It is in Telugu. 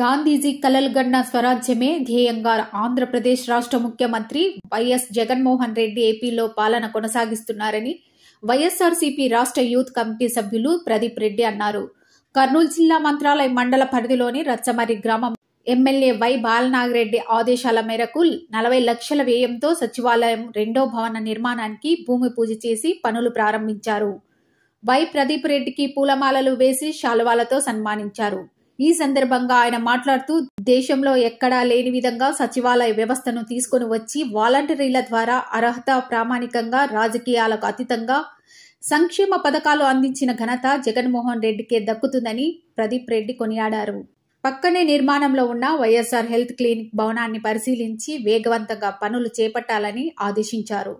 గాంధీజీ కలల్గన్న స్వరాజ్యమే ధ్యేయంగా ఆంధ్రప్రదేశ్ రాష్ట్ర ముఖ్యమంత్రి వైఎస్ జగన్మోహన్ రెడ్డి ఏపీలో పాలన కొనసాగిస్తున్నారని వైఎస్ఆర్సీపీ రాష్ట్ర యూత్ కమిటీ సభ్యులు ప్రదీప్ రెడ్డి అన్నారు కర్నూలు జిల్లా మంత్రాలయ మండల పరిధిలోని రచ్చమరి గ్రామం ఎమ్మెల్యే వై బాలనాగిరెడ్డి ఆదేశాల మేరకు నలభై లక్షల వ్యయంతో సచివాలయం రెండో భవన నిర్మాణానికి భూమి పూజ చేసి పనులు ప్రారంభించారు వై ప్రదీప్ రెడ్డికి పూలమాలలు వేసి శాలువాలతో సన్మానించారు ఈ సందర్భంగా ఆయన మాట్లాడుతూ దేశంలో ఎక్కడా లేని విధంగా సచివాలయ వ్యవస్థను తీసుకుని వచ్చి వాలంటీర్ల ద్వారా అర్హత ప్రామాణికంగా రాజకీయాలకు అతీతంగా సంక్షేమ పథకాలు అందించిన ఘనత జగన్మోహన్ రెడ్డికే దక్కుతుందని ప్రదీప్ రెడ్డి కొనియాడారు పక్కనే నిర్మాణంలో ఉన్న వైఎస్ఆర్ హెల్త్ క్లినిక్ భవనాన్ని పరిశీలించి వేగవంతంగా పనులు చేపట్టాలని ఆదేశించారు